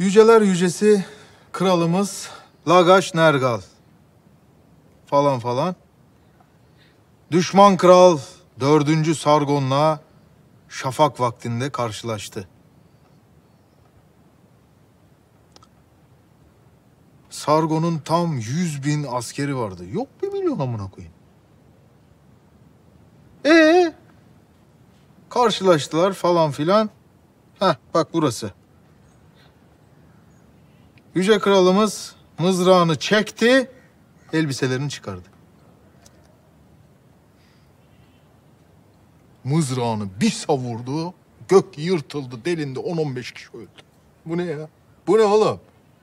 Yüceler yücesi kralımız Lagaş Nergal falan falan. Düşman kral dördüncü Sargon'la şafak vaktinde karşılaştı. Sargon'un tam yüz bin askeri vardı. Yok bir milyon amına koyun. Ee, karşılaştılar falan filan. Heh bak burası. Yüce Kralımız mızrağını çekti, elbiselerini çıkardı. Mızrağını bir savurdu, gök yırtıldı, delinde 10-15 kişi öldü. Bu ne ya? Bu ne oğlum?